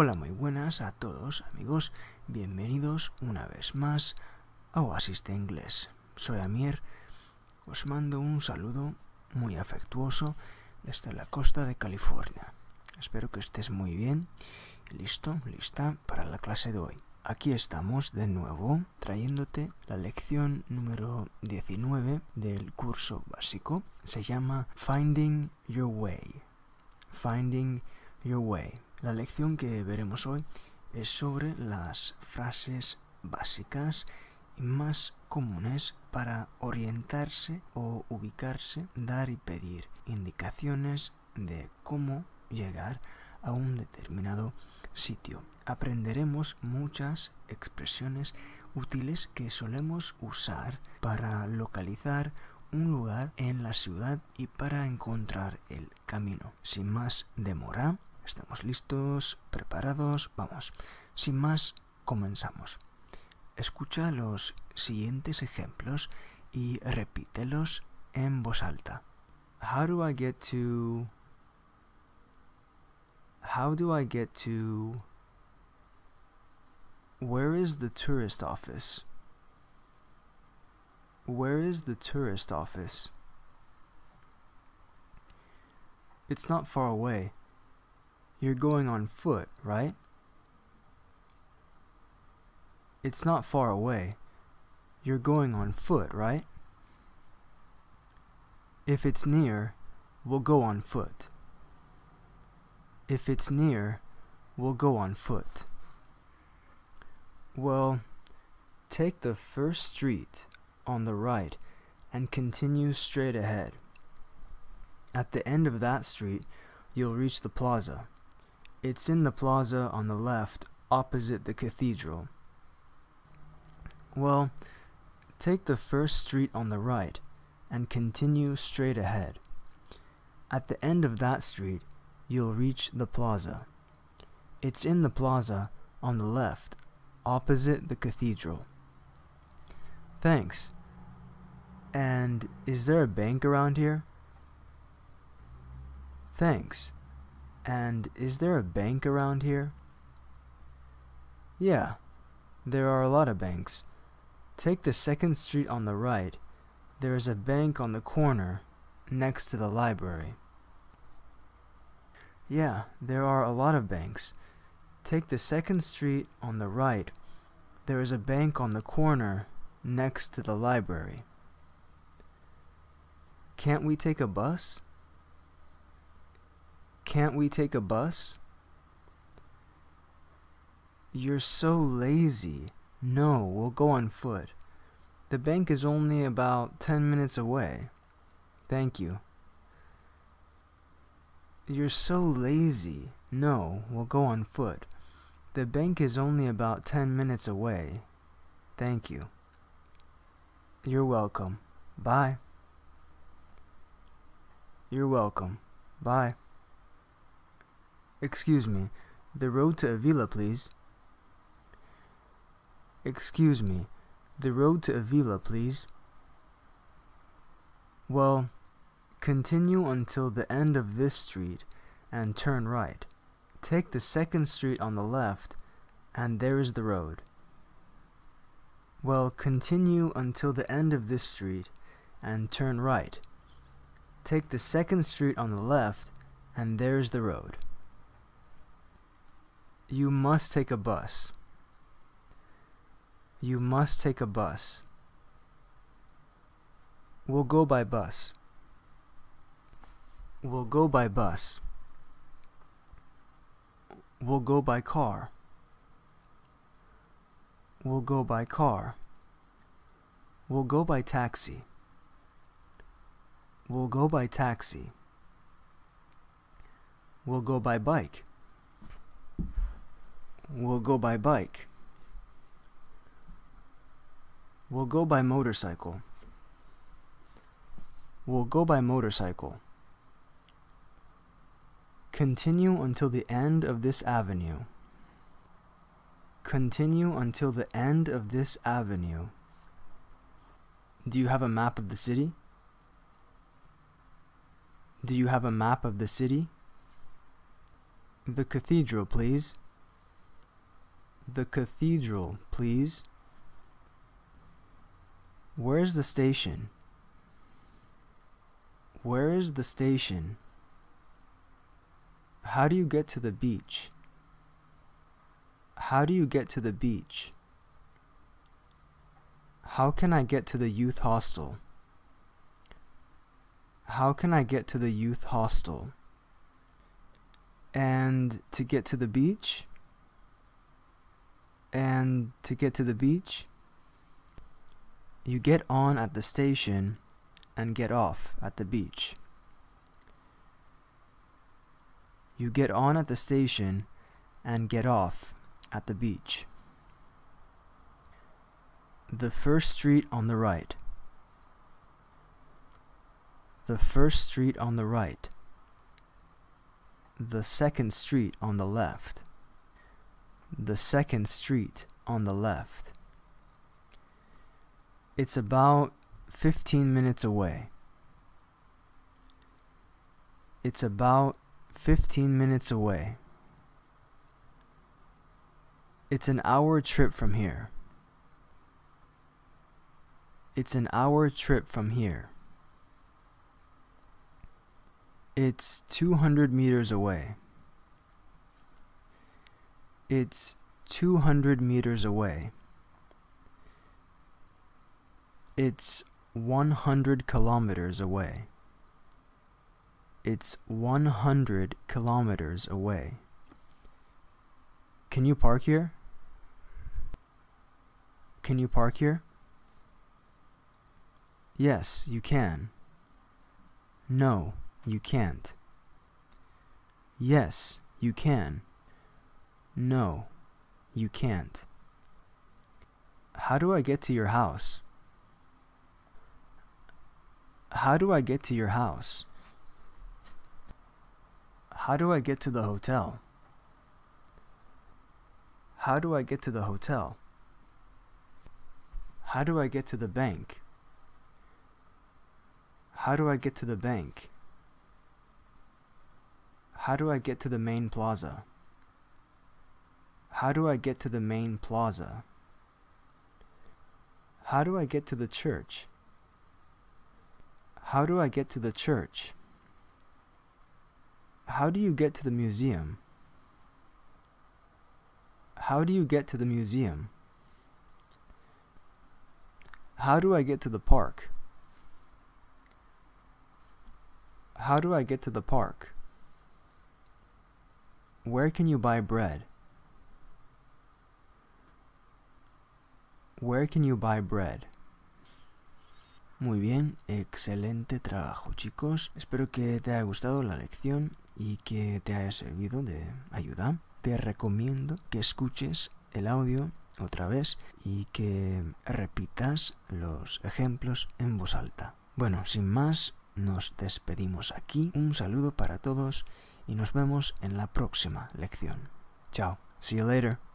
Hola, muy buenas a todos amigos, bienvenidos una vez más a Oasis de Inglés. Soy Amir, os mando un saludo muy afectuoso desde la costa de California. Espero que estés muy bien, listo, lista para la clase de hoy. Aquí estamos de nuevo trayéndote la lección número 19 del curso básico. Se llama Finding Your Way. Finding Your Way. La lección que veremos hoy es sobre las frases básicas y más comunes para orientarse o ubicarse, dar y pedir indicaciones de cómo llegar a un determinado sitio. Aprenderemos muchas expresiones útiles que solemos usar para localizar un lugar en la ciudad y para encontrar el camino. Sin más demora, Estamos listos, preparados, vamos. Sin más, comenzamos. Escucha los siguientes ejemplos y repítelos en voz alta. How do I get to? How do I get to? Where is the tourist office? Where is the tourist office? It's not far away. You're going on foot, right? It's not far away. You're going on foot, right? If it's near, we'll go on foot. If it's near, we'll go on foot. Well, take the first street on the right and continue straight ahead. At the end of that street, you'll reach the plaza. It's in the plaza on the left, opposite the cathedral. Well, take the first street on the right and continue straight ahead. At the end of that street, you'll reach the plaza. It's in the plaza on the left, opposite the cathedral. Thanks. And is there a bank around here? Thanks. And is there a bank around here? Yeah, there are a lot of banks. Take the second street on the right. There is a bank on the corner next to the library. Yeah, there are a lot of banks. Take the second street on the right. There is a bank on the corner next to the library. Can't we take a bus? Can't we take a bus? You're so lazy. No, we'll go on foot. The bank is only about ten minutes away. Thank you. You're so lazy. No, we'll go on foot. The bank is only about ten minutes away. Thank you. You're welcome. Bye. You're welcome. Bye. Excuse me. The road to Avila, please. Excuse me. The road to Avila, please. Well, continue until the end of this street and turn right. Take the second street on the left and there is the road. Well, continue until the end of this street and turn right. Take the second street on the left and there is the road. You must take a bus. You must take a bus. We'll go by bus. We'll go by bus. We'll go by car. We'll go by car. We'll go by taxi. We'll go by taxi. We'll go by bike. We'll go by bike. We'll go by motorcycle. We'll go by motorcycle. Continue until the end of this avenue. Continue until the end of this avenue. Do you have a map of the city? Do you have a map of the city? The cathedral, please the cathedral, please? Where's the station? Where is the station? How do you get to the beach? How do you get to the beach? How can I get to the youth hostel? How can I get to the youth hostel? And to get to the beach? and to get to the beach, you get on at the station and get off at the beach. You get on at the station and get off at the beach. The first street on the right. The first street on the right. The second street on the left the second street on the left. It's about 15 minutes away. It's about 15 minutes away. It's an hour trip from here. It's an hour trip from here. It's 200 meters away. It's 200 meters away. It's 100 kilometers away. It's 100 kilometers away. Can you park here? Can you park here? Yes, you can. No, you can't. Yes, you can. No, you can't. How do I get to your house? How do I get to your house? How do I get to the hotel? How do I get to the hotel? How do I get to the bank? How do I get to the bank? How do I get to the main plaza? How do I get to the main plaza? How do I get to the church? How do I get to the church? How do you get to the museum? How do you get to the museum? How do I get to the park? How do I get to the park? Where can you buy bread? Where can you buy bread? Muy bien, excelente trabajo chicos. Espero que te haya gustado la lección y que te haya servido de ayuda. Te recomiendo que escuches el audio otra vez y que repitas los ejemplos en voz alta. Bueno, sin más, nos despedimos aquí. Un saludo para todos y nos vemos en la próxima lección. Chao. See you later.